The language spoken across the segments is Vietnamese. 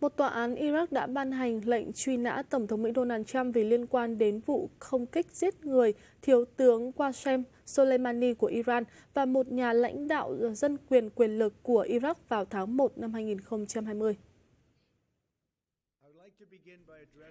Một tòa án Iraq đã ban hành lệnh truy nã Tổng thống Mỹ Donald Trump vì liên quan đến vụ không kích giết người Thiếu tướng Qasem Soleimani của Iran và một nhà lãnh đạo dân quyền quyền lực của Iraq vào tháng 1 năm 2020.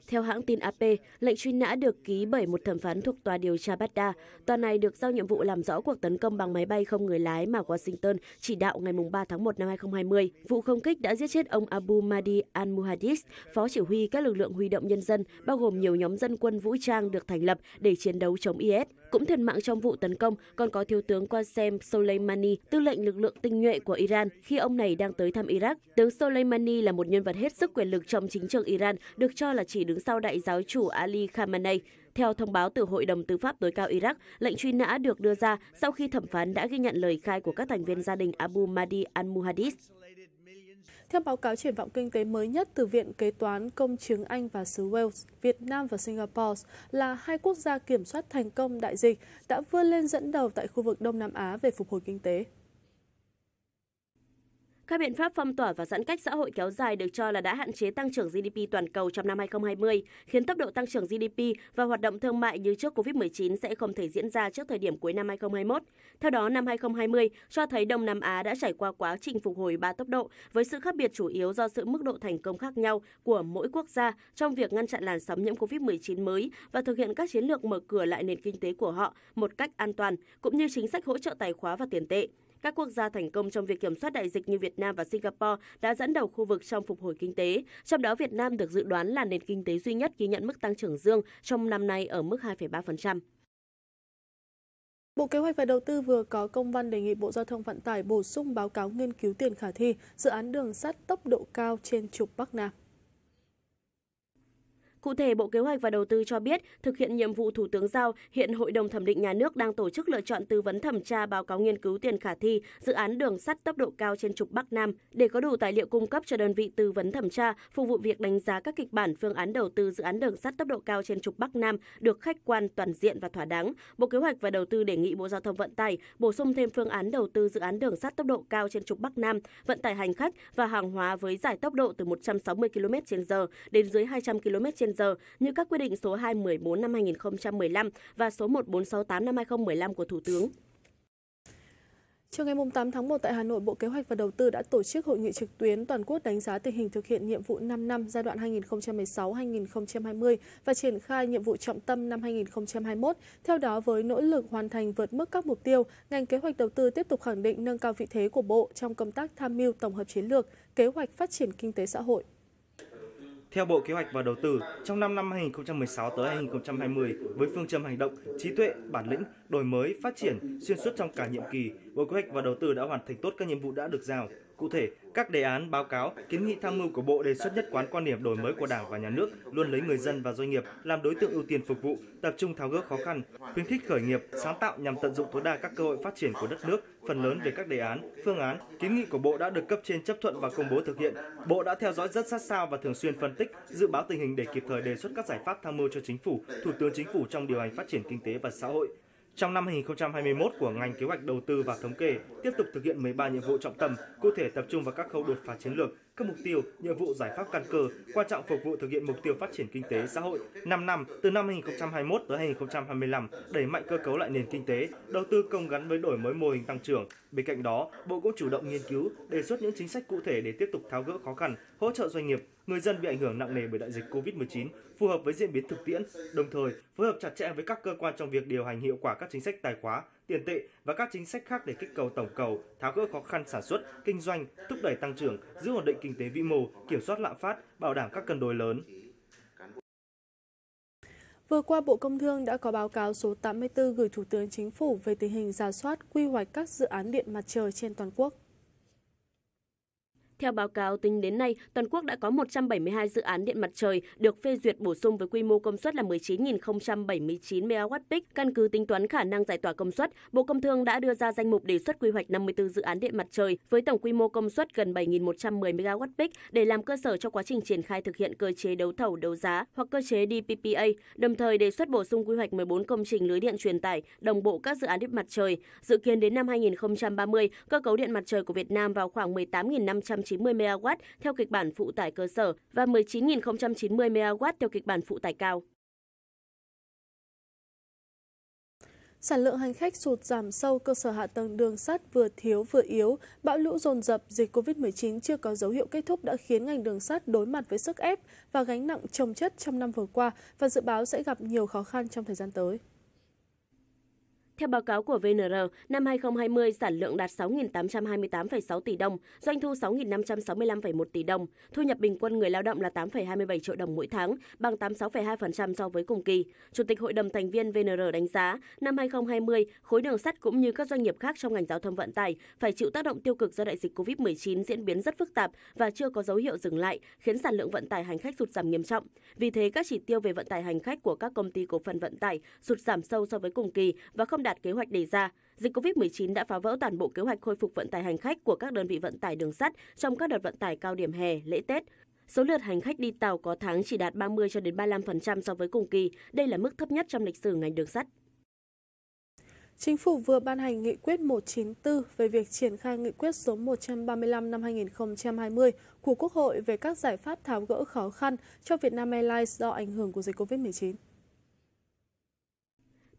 Theo hãng tin AP, lệnh truy nã được ký bởi một thẩm phán thuộc tòa điều tra Baghdad. Tòa này được giao nhiệm vụ làm rõ cuộc tấn công bằng máy bay không người lái mà Washington chỉ đạo ngày 3 tháng 1 năm 2020. Vụ không kích đã giết chết ông Abu Mahdi al-Muhadis, phó chỉ huy các lực lượng huy động nhân dân, bao gồm nhiều nhóm dân quân vũ trang được thành lập để chiến đấu chống IS. Cũng thiệt mạng trong vụ tấn công còn có thiếu tướng Qasem Soleimani, tư lệnh lực lượng tinh nhuệ của Iran khi ông này đang tới thăm Iraq. Tướng Soleimani là một nhân vật hết sức quyền lực trong chính trường Iran, được cho là là chỉ đứng sau đại giáo chủ Ali Khamenei. Theo thông báo từ Hội đồng Tư pháp tối cao Iraq, lệnh truy nã được đưa ra sau khi thẩm phán đã ghi nhận lời khai của các thành viên gia đình Abu Mahdi al-Muhadis. Theo báo cáo triển vọng kinh tế mới nhất từ Viện Kế toán Công chứng Anh và xứ Wales, Việt Nam và Singapore là hai quốc gia kiểm soát thành công đại dịch đã vươn lên dẫn đầu tại khu vực Đông Nam Á về phục hồi kinh tế. Các biện pháp phong tỏa và giãn cách xã hội kéo dài được cho là đã hạn chế tăng trưởng GDP toàn cầu trong năm 2020, khiến tốc độ tăng trưởng GDP và hoạt động thương mại như trước COVID-19 sẽ không thể diễn ra trước thời điểm cuối năm 2021. Theo đó, năm 2020 cho thấy Đông Nam Á đã trải qua quá trình phục hồi ba tốc độ với sự khác biệt chủ yếu do sự mức độ thành công khác nhau của mỗi quốc gia trong việc ngăn chặn làn sóng nhiễm COVID-19 mới và thực hiện các chiến lược mở cửa lại nền kinh tế của họ một cách an toàn, cũng như chính sách hỗ trợ tài khóa và tiền tệ. Các quốc gia thành công trong việc kiểm soát đại dịch như Việt Nam và Singapore đã dẫn đầu khu vực trong phục hồi kinh tế, trong đó Việt Nam được dự đoán là nền kinh tế duy nhất ghi nhận mức tăng trưởng dương trong năm nay ở mức 2,3%. Bộ Kế hoạch và Đầu tư vừa có công văn đề nghị Bộ Giao thông Vận tải bổ sung báo cáo nghiên cứu tiền khả thi dự án đường sắt tốc độ cao trên trục Bắc Nam. Cụ thể, Bộ Kế hoạch và Đầu tư cho biết, thực hiện nhiệm vụ Thủ tướng giao, hiện Hội đồng Thẩm định Nhà nước đang tổ chức lựa chọn tư vấn thẩm tra báo cáo nghiên cứu tiền khả thi dự án đường sắt tốc độ cao trên trục Bắc Nam để có đủ tài liệu cung cấp cho đơn vị tư vấn thẩm tra, phục vụ việc đánh giá các kịch bản phương án đầu tư dự án đường sắt tốc độ cao trên trục Bắc Nam được khách quan toàn diện và thỏa đáng. Bộ Kế hoạch và Đầu tư đề nghị Bộ Giao thông Vận tải bổ sung thêm phương án đầu tư dự án đường sắt tốc độ cao trên trục Bắc Nam, vận tải hành khách và hàng hóa với giải tốc độ từ 160 km/h đến dưới 200 km/h Cần Giờ như các quy định số 214 năm 2015 và số 1468 năm 2015 của Thủ tướng. Chiều ngày 8 tháng 1 tại Hà Nội, Bộ Kế hoạch và Đầu tư đã tổ chức hội nghị trực tuyến toàn quốc đánh giá tình hình thực hiện nhiệm vụ 5 năm giai đoạn 2016-2020 và triển khai nhiệm vụ trọng tâm năm 2021. Theo đó, với nỗ lực hoàn thành vượt mức các mục tiêu, ngành kế hoạch đầu tư tiếp tục khẳng định nâng cao vị thế của Bộ trong công tác tham mưu tổng hợp chiến lược, kế hoạch phát triển kinh tế xã hội. Theo Bộ Kế hoạch và Đầu tư, trong 5 năm 2016 tới 2020, với phương châm hành động, trí tuệ, bản lĩnh, đổi mới, phát triển xuyên suốt trong cả nhiệm kỳ, Bộ Kế hoạch và Đầu tư đã hoàn thành tốt các nhiệm vụ đã được giao, Cụ thể, các đề án, báo cáo, kiến nghị tham mưu của Bộ đề xuất nhất quán quan điểm đổi mới của Đảng và Nhà nước, luôn lấy người dân và doanh nghiệp làm đối tượng ưu tiên phục vụ, tập trung tháo gỡ khó khăn, khuyến khích khởi nghiệp, sáng tạo nhằm tận dụng tối đa các cơ hội phát triển của đất nước. Phần lớn về các đề án, phương án, kiến nghị của Bộ đã được cấp trên chấp thuận và công bố thực hiện. Bộ đã theo dõi rất sát sao và thường xuyên phân tích, dự báo tình hình để kịp thời đề xuất các giải pháp tham mưu cho chính phủ, Thủ tướng Chính phủ trong điều hành phát triển kinh tế và xã hội, trong năm 2021 của ngành kế hoạch đầu tư và thống kê, tiếp tục thực hiện 13 nhiệm vụ trọng tâm, cụ thể tập trung vào các khâu đột phá chiến lược, các mục tiêu, nhiệm vụ giải pháp căn cơ, quan trọng phục vụ thực hiện mục tiêu phát triển kinh tế xã hội 5 năm từ năm 2021 tới 2025, đẩy mạnh cơ cấu lại nền kinh tế, đầu tư công gắn với đổi mới mô hình tăng trưởng. Bên cạnh đó, Bộ cũng chủ động nghiên cứu, đề xuất những chính sách cụ thể để tiếp tục tháo gỡ khó khăn, hỗ trợ doanh nghiệp, người dân bị ảnh hưởng nặng nề bởi đại dịch COVID-19 phù hợp với diễn biến thực tiễn, đồng thời phối hợp chặt chẽ với các cơ quan trong việc điều hành hiệu quả các chính sách tài khóa, tiền tệ và các chính sách khác để kích cầu tổng cầu, tháo gỡ khó khăn sản xuất, kinh doanh, thúc đẩy tăng trưởng, giữ ổn định kinh tế vĩ mô, kiểm soát lạm phát, bảo đảm các cân đối lớn. Vừa qua, Bộ Công Thương đã có báo cáo số 84 gửi Thủ tướng Chính phủ về tình hình giả soát quy hoạch các dự án điện mặt trời trên toàn quốc. Theo báo cáo, tính đến nay, toàn quốc đã có 172 dự án điện mặt trời được phê duyệt bổ sung với quy mô công suất là 19.079 MWp. Căn cứ tính toán khả năng giải tỏa công suất, Bộ Công Thương đã đưa ra danh mục đề xuất quy hoạch 54 dự án điện mặt trời với tổng quy mô công suất gần 7.110 MWp để làm cơ sở cho quá trình triển khai thực hiện cơ chế đấu thầu đấu giá hoặc cơ chế DPPA, đồng thời đề xuất bổ sung quy hoạch 14 công trình lưới điện truyền tải đồng bộ các dự án điện mặt trời. Dự kiến đến năm 2030, cơ cấu điện mặt trời của Việt Nam vào khoảng 18.500 190 MW theo kịch bản phụ tải cơ sở và 19.090 MW theo kịch bản phụ tải cao. Sản lượng hành khách sụt giảm sâu, cơ sở hạ tầng đường sắt vừa thiếu vừa yếu, bão lũ dồn dập, dịch COVID-19 chưa có dấu hiệu kết thúc đã khiến ngành đường sắt đối mặt với sức ép và gánh nặng trồng chất trong năm vừa qua và dự báo sẽ gặp nhiều khó khăn trong thời gian tới. Theo báo cáo của VNR, năm 2020 sản lượng đạt 6.828,6 tỷ đồng, doanh thu 6.565,1 tỷ đồng, thu nhập bình quân người lao động là 8,27 triệu đồng mỗi tháng, bằng 86,2% so với cùng kỳ. Chủ tịch Hội đồng thành viên VNR đánh giá, năm 2020, khối đường sắt cũng như các doanh nghiệp khác trong ngành giao thông vận tải phải chịu tác động tiêu cực do đại dịch COVID-19 diễn biến rất phức tạp và chưa có dấu hiệu dừng lại, khiến sản lượng vận tải hành khách sụt giảm nghiêm trọng. Vì thế, các chỉ tiêu về vận tải hành khách của các công ty cổ phần vận tải sụt giảm sâu so với cùng kỳ và không không đạt kế hoạch đề ra. Dịch COVID-19 đã phá vỡ toàn bộ kế hoạch khôi phục vận tải hành khách của các đơn vị vận tải đường sắt trong các đợt vận tải cao điểm hè, lễ Tết. Số lượt hành khách đi tàu có tháng chỉ đạt 30 cho đến 35% so với cùng kỳ. Đây là mức thấp nhất trong lịch sử ngành đường sắt. Chính phủ vừa ban hành nghị quyết 194 về việc triển khai nghị quyết số 135 năm 2020 của Quốc hội về các giải pháp tháo gỡ khó khăn cho Việt Nam Airlines do ảnh hưởng của dịch COVID-19.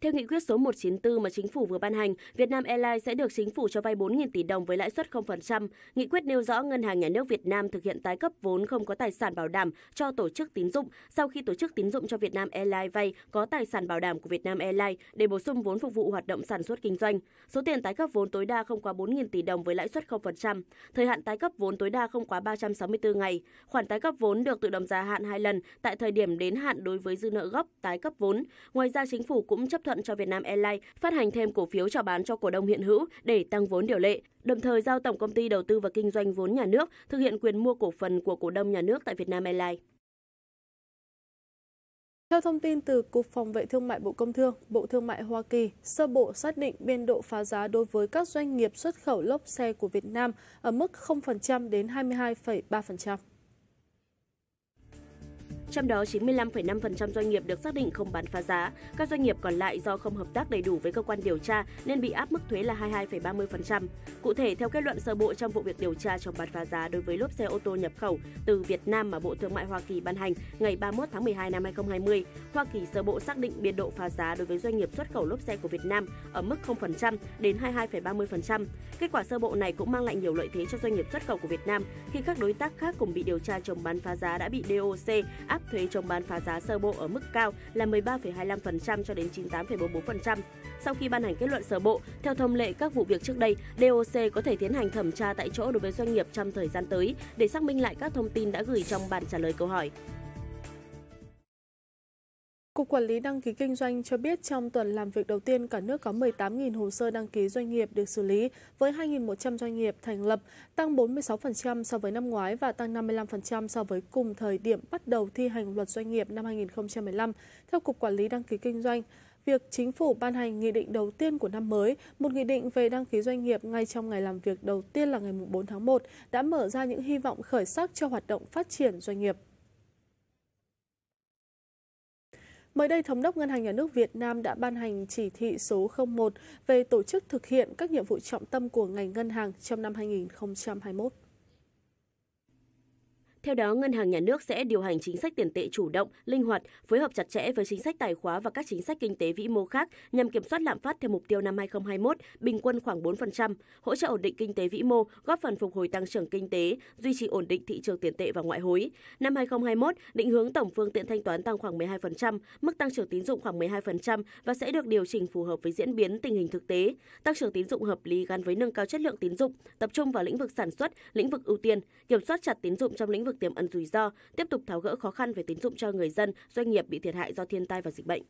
Theo nghị quyết số 194 mà chính phủ vừa ban hành, Vietnam Airlines sẽ được chính phủ cho vay 4.000 tỷ đồng với lãi suất 0%. Nghị quyết nêu rõ Ngân hàng Nhà nước Việt Nam thực hiện tái cấp vốn không có tài sản bảo đảm cho tổ chức tín dụng sau khi tổ chức tín dụng cho Vietnam Airlines vay có tài sản bảo đảm của Vietnam Airlines để bổ sung vốn phục vụ hoạt động sản xuất kinh doanh. Số tiền tái cấp vốn tối đa không quá 4.000 tỷ đồng với lãi suất 0%. Thời hạn tái cấp vốn tối đa không quá 364 ngày. Khoản tái cấp vốn được tự động gia hạn hai lần tại thời điểm đến hạn đối với dư nợ gốc tái cấp vốn. Ngoài ra chính phủ cũng chấp thuận thuận cho Vietnam Airlines phát hành thêm cổ phiếu chào bán cho cổ đông hiện hữu để tăng vốn điều lệ, đồng thời giao Tổng công ty Đầu tư và Kinh doanh vốn nhà nước thực hiện quyền mua cổ phần của cổ đông nhà nước tại Vietnam Airlines. Theo thông tin từ Cục Phòng vệ Thương mại Bộ Công Thương, Bộ Thương mại Hoa Kỳ sơ bộ xác định biên độ phá giá đối với các doanh nghiệp xuất khẩu lốp xe của Việt Nam ở mức 0% đến 22,3%. Trong đó 95,5% doanh nghiệp được xác định không bán phá giá. Các doanh nghiệp còn lại do không hợp tác đầy đủ với cơ quan điều tra nên bị áp mức thuế là 22,30%. Cụ thể, theo kết luận sơ bộ trong vụ việc điều tra chống bán phá giá đối với lốp xe ô tô nhập khẩu từ Việt Nam mà Bộ Thương mại Hoa Kỳ ban hành ngày 31 tháng 12 năm 2020, Hoa Kỳ sơ bộ xác định biên độ phá giá đối với doanh nghiệp xuất khẩu lốp xe của Việt Nam ở mức 0% đến 22,30%. Kết quả sơ bộ này cũng mang lại nhiều lợi thế cho doanh nghiệp xuất khẩu của Việt Nam khi các đối tác khác cùng bị điều tra chống bán phá giá đã bị DOC áp suất thuế chống bán phá giá sơ bộ ở mức cao là 13,25% cho đến 98,44%. Sau khi ban hành kết luận sơ bộ, theo thông lệ các vụ việc trước đây, DOC có thể tiến hành thẩm tra tại chỗ đối với doanh nghiệp trong thời gian tới để xác minh lại các thông tin đã gửi trong bản trả lời câu hỏi. Cục Quản lý Đăng ký Kinh doanh cho biết trong tuần làm việc đầu tiên, cả nước có 18.000 hồ sơ đăng ký doanh nghiệp được xử lý, với 2.100 doanh nghiệp thành lập, tăng 46% so với năm ngoái và tăng 55% so với cùng thời điểm bắt đầu thi hành luật doanh nghiệp năm 2015, theo Cục Quản lý Đăng ký Kinh doanh. Việc chính phủ ban hành nghị định đầu tiên của năm mới, một nghị định về đăng ký doanh nghiệp ngay trong ngày làm việc đầu tiên là ngày 4 tháng 1, đã mở ra những hy vọng khởi sắc cho hoạt động phát triển doanh nghiệp. Mới đây, Thống đốc Ngân hàng Nhà nước Việt Nam đã ban hành chỉ thị số 01 về tổ chức thực hiện các nhiệm vụ trọng tâm của ngành ngân hàng trong năm 2021. Theo đó, Ngân hàng Nhà nước sẽ điều hành chính sách tiền tệ chủ động, linh hoạt, phối hợp chặt chẽ với chính sách tài khóa và các chính sách kinh tế vĩ mô khác nhằm kiểm soát lạm phát theo mục tiêu năm 2021 bình quân khoảng 4%, hỗ trợ ổn định kinh tế vĩ mô, góp phần phục hồi tăng trưởng kinh tế, duy trì ổn định thị trường tiền tệ và ngoại hối. Năm 2021, định hướng tổng phương tiện thanh toán tăng khoảng 12%, mức tăng trưởng tín dụng khoảng 12% và sẽ được điều chỉnh phù hợp với diễn biến tình hình thực tế. Tăng trưởng tín dụng hợp lý gắn với nâng cao chất lượng tín dụng, tập trung vào lĩnh vực sản xuất, lĩnh vực ưu tiên, kiểm soát chặt tín dụng trong lĩnh vực vực tiềm ẩn rủi ro, tiếp tục tháo gỡ khó khăn về tín dụng cho người dân, doanh nghiệp bị thiệt hại do thiên tai và dịch bệnh.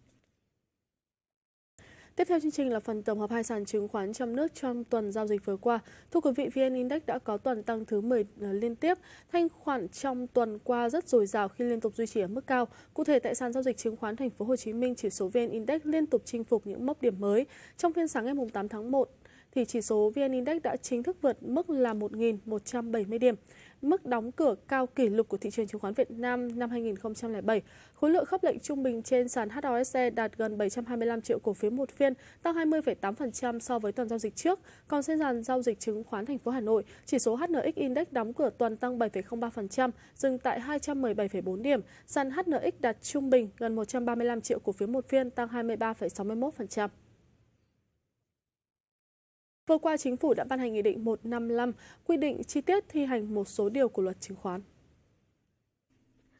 Tiếp theo chương trình là phần tổng hợp hai sàn chứng khoán trong nước trong tuần giao dịch vừa qua. Thưa quý vị, VN Index đã có tuần tăng thứ 10 ờ, liên tiếp. Thanh khoản trong tuần qua rất dồi dào khi liên tục duy trì ở mức cao. Cụ thể tại sàn giao dịch chứng khoán thành phố Hồ Chí Minh, chỉ số VN Index liên tục chinh phục những mốc điểm mới. Trong phiên sáng ngày 8 tháng 1, thì chỉ số VN Index đã chính thức vượt mức là 1.170 điểm, mức đóng cửa cao kỷ lục của thị trường chứng khoán Việt Nam năm 2007. Khối lượng khớp lệnh trung bình trên sàn HOSE đạt gần 725 triệu cổ phiếu một phiên, tăng 20,8% so với tuần giao dịch trước. Còn trên sàn giao dịch chứng khoán thành phố Hà Nội, chỉ số HNX Index đóng cửa tuần tăng 7,03%, dừng tại 217,4 điểm. Sàn HNX đạt trung bình gần 135 triệu cổ phiếu một phiên, tăng 23,61%. Vừa qua, Chính phủ đã ban hành Nghị định 155 quy định chi tiết thi hành một số điều của luật chứng khoán.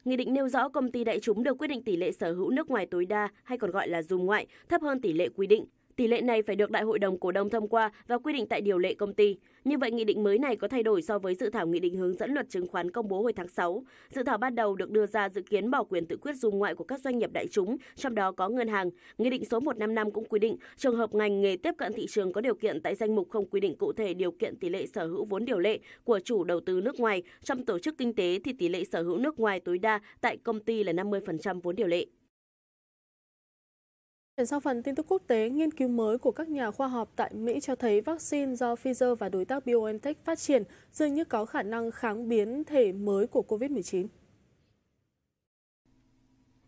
Nghị định nêu rõ công ty đại chúng được quyết định tỷ lệ sở hữu nước ngoài tối đa hay còn gọi là dùng ngoại thấp hơn tỷ lệ quy định. Tỷ lệ này phải được Đại hội đồng cổ đông thông qua và quy định tại điều lệ công ty. Như vậy, nghị định mới này có thay đổi so với dự thảo nghị định hướng dẫn luật chứng khoán công bố hồi tháng 6. Dự thảo ban đầu được đưa ra dự kiến bỏ quyền tự quyết dùng ngoại của các doanh nghiệp đại chúng, trong đó có ngân hàng. Nghị định số 155 cũng quy định trường hợp ngành nghề tiếp cận thị trường có điều kiện tại danh mục không quy định cụ thể điều kiện tỷ lệ sở hữu vốn điều lệ của chủ đầu tư nước ngoài trong tổ chức kinh tế thì tỷ lệ sở hữu nước ngoài tối đa tại công ty là 50% vốn điều lệ. Chuyển sang phần tin tức quốc tế, nghiên cứu mới của các nhà khoa học tại Mỹ cho thấy vaccine do Pfizer và đối tác BioNTech phát triển dường như có khả năng kháng biến thể mới của COVID-19.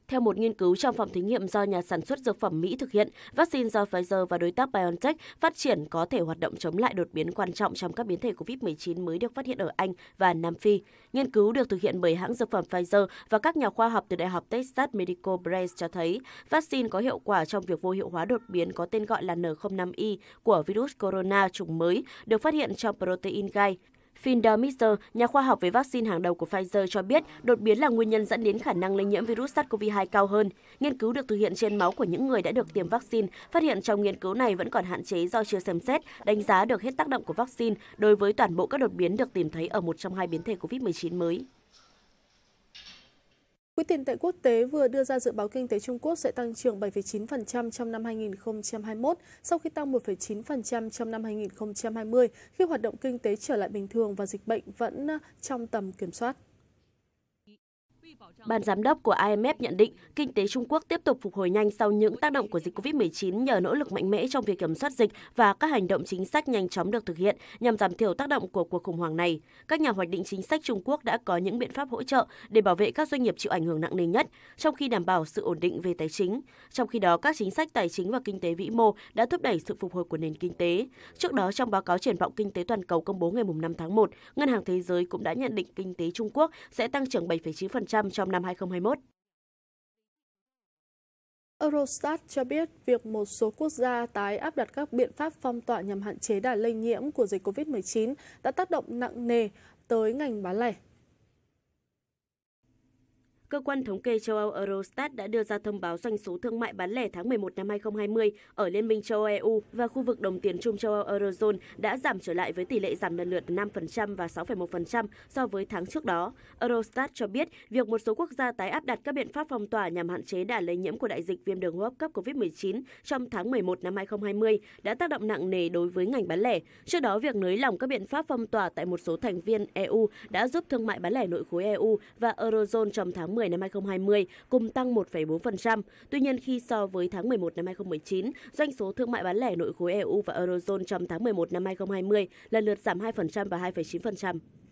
Theo một nghiên cứu trong phòng thí nghiệm do nhà sản xuất dược phẩm Mỹ thực hiện, vaccine do Pfizer và đối tác BioNTech phát triển có thể hoạt động chống lại đột biến quan trọng trong các biến thể COVID-19 mới được phát hiện ở Anh và Nam Phi. Nghiên cứu được thực hiện bởi hãng dược phẩm Pfizer và các nhà khoa học từ Đại học Texas Medical Branch cho thấy vaccine có hiệu quả trong việc vô hiệu hóa đột biến có tên gọi là N05i của virus corona chủng mới được phát hiện trong protein gai Finder Mister, nhà khoa học về vaccine hàng đầu của Pfizer cho biết đột biến là nguyên nhân dẫn đến khả năng lây nhiễm virus SARS-CoV-2 cao hơn. Nghiên cứu được thực hiện trên máu của những người đã được tiêm vaccine. Phát hiện trong nghiên cứu này vẫn còn hạn chế do chưa xem xét, đánh giá được hết tác động của vaccine đối với toàn bộ các đột biến được tìm thấy ở một trong hai biến thể COVID-19 mới. Quỹ tiền tệ quốc tế vừa đưa ra dự báo kinh tế Trung Quốc sẽ tăng trưởng 7,9% trong năm 2021 sau khi tăng 1,9% trong năm 2020 khi hoạt động kinh tế trở lại bình thường và dịch bệnh vẫn trong tầm kiểm soát. Ban giám đốc của IMF nhận định kinh tế Trung Quốc tiếp tục phục hồi nhanh sau những tác động của dịch COVID-19 nhờ nỗ lực mạnh mẽ trong việc kiểm soát dịch và các hành động chính sách nhanh chóng được thực hiện nhằm giảm thiểu tác động của cuộc khủng hoảng này. Các nhà hoạch định chính sách Trung Quốc đã có những biện pháp hỗ trợ để bảo vệ các doanh nghiệp chịu ảnh hưởng nặng nề nhất, trong khi đảm bảo sự ổn định về tài chính. Trong khi đó, các chính sách tài chính và kinh tế vĩ mô đã thúc đẩy sự phục hồi của nền kinh tế. Trước đó, trong báo cáo triển vọng kinh tế toàn cầu công bố ngày 5 tháng 1, Ngân hàng Thế giới cũng đã nhận định kinh tế Trung Quốc sẽ tăng trưởng 7,9% trong năm 2021. Eurostat cho biết việc một số quốc gia tái áp đặt các biện pháp phong tỏa nhằm hạn chế đà lây nhiễm của dịch COVID-19 đã tác động nặng nề tới ngành bán lẻ cơ quan thống kê châu Âu Eurostat đã đưa ra thông báo doanh số thương mại bán lẻ tháng 11 năm 2020 ở Liên minh châu Âu EU và khu vực đồng tiền chung châu Âu Eurozone đã giảm trở lại với tỷ lệ giảm lần lượt 5% và 6,1% so với tháng trước đó. Eurostat cho biết việc một số quốc gia tái áp đặt các biện pháp phong tỏa nhằm hạn chế đà lây nhiễm của đại dịch viêm đường hô hấp cấp COVID-19 trong tháng 11 năm 2020 đã tác động nặng nề đối với ngành bán lẻ. Trước đó, việc nới lỏng các biện pháp phong tỏa tại một số thành viên EU đã giúp thương mại bán lẻ nội khối EU và Eurozone trong tháng 10 năm 2020 cùng tăng 1,4%. Tuy nhiên khi so với tháng 11 năm 2019, doanh số thương mại bán lẻ nội khối EU và Eurozone trong tháng 11 năm 2020 lần lượt giảm 2% và 2,9%.